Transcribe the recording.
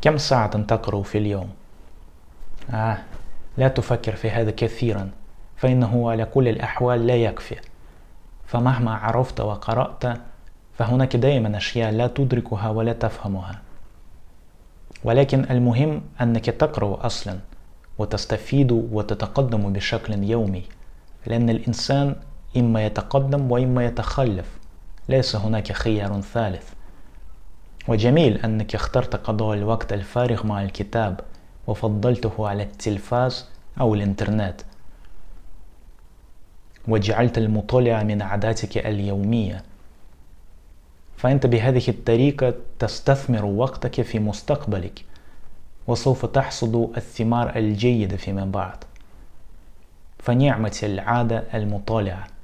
كم ساعة تقرأ في اليوم؟ آه لا تفكر في هذا كثيرا فإنه على كل الأحوال لا يكفي فمهما عرفت وقرأت فهناك دائما أشياء لا تدركها ولا تفهمها ولكن المهم أنك تقرأ أصلا وتستفيد وتتقدم بشكل يومي لأن الإنسان إما يتقدم وإما يتخلف ليس هناك خيار ثالث وجميل أنك اخترت قضاء الوقت الفارغ مع الكتاب وفضلته على التلفاز أو الإنترنت وجعلت المطالعة من عاداتك اليومية فأنت بهذه الطريقة تستثمر وقتك في مستقبلك وسوف تحصد الثمار الجيدة فيما بعد فنعمة العادة المطالعة